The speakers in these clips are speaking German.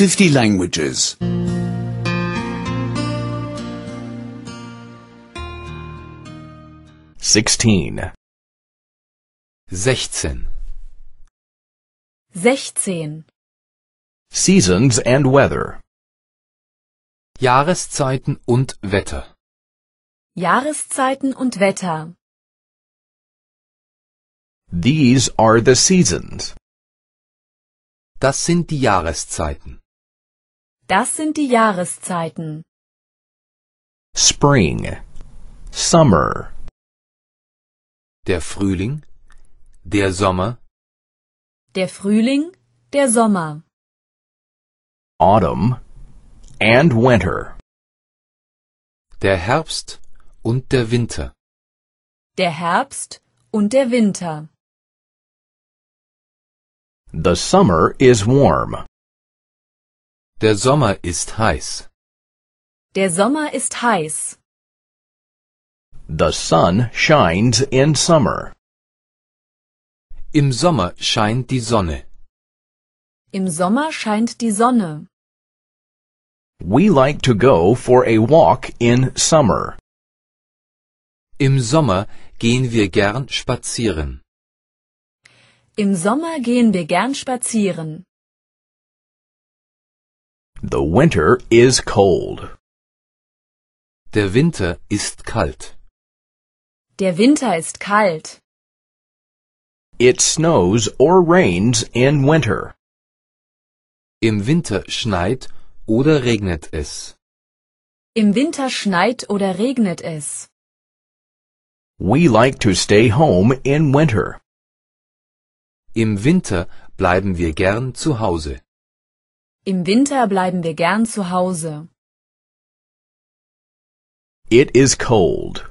50 languages. 16. 16. Seasons and weather. Jahreszeiten und Wetter. Jahreszeiten und Wetter. These are the seasons. Das sind die Jahreszeiten. Das sind die Jahreszeiten. Spring, Summer. Der Frühling, der Sommer. Der Frühling, der Sommer. Autumn and Winter. Der Herbst und der Winter. Der Herbst und der Winter. The summer is warm. Der Sommer ist heiß. Der Sommer ist heiß. The sun shines in summer. Im Sommer scheint die Sonne. Im Sommer scheint die Sonne. We like to go for a walk in summer. Im Sommer gehen wir gern spazieren. Im Sommer gehen wir gern spazieren. The winter is cold. Der Winter ist kalt. Der Winter ist kalt. It snows or rains in winter. Im Winter schneit oder regnet es. Im Winter schneit oder regnet es. We like to stay home in winter. Im Winter bleiben wir gern zu Hause. Im Winter bleiben wir gern zu Hause. It is cold.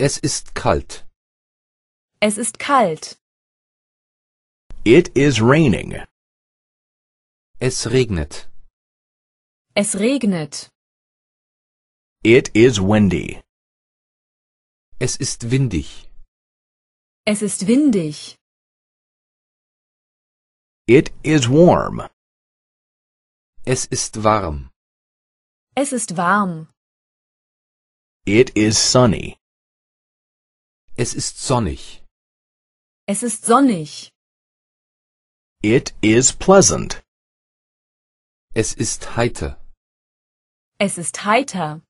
Es ist kalt. Es ist kalt. It is raining. Es regnet. Es regnet. It is windy. Es ist windig. Es ist windig. It is warm. Es ist warm. Es ist warm. It is sunny. Es ist sonnig. Es ist sonnig. It is pleasant. Es ist heiter. Es ist heiter.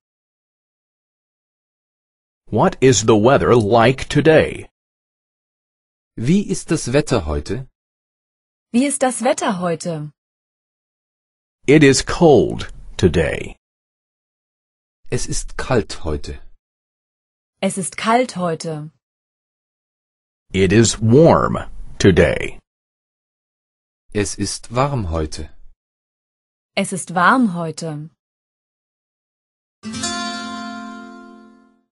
What is the weather like today? Wie ist das Wetter heute? Wie ist das Wetter heute? It is cold today. Es ist kalt heute. Es ist kalt heute. It is warm today. Es ist warm heute. Es ist warm heute.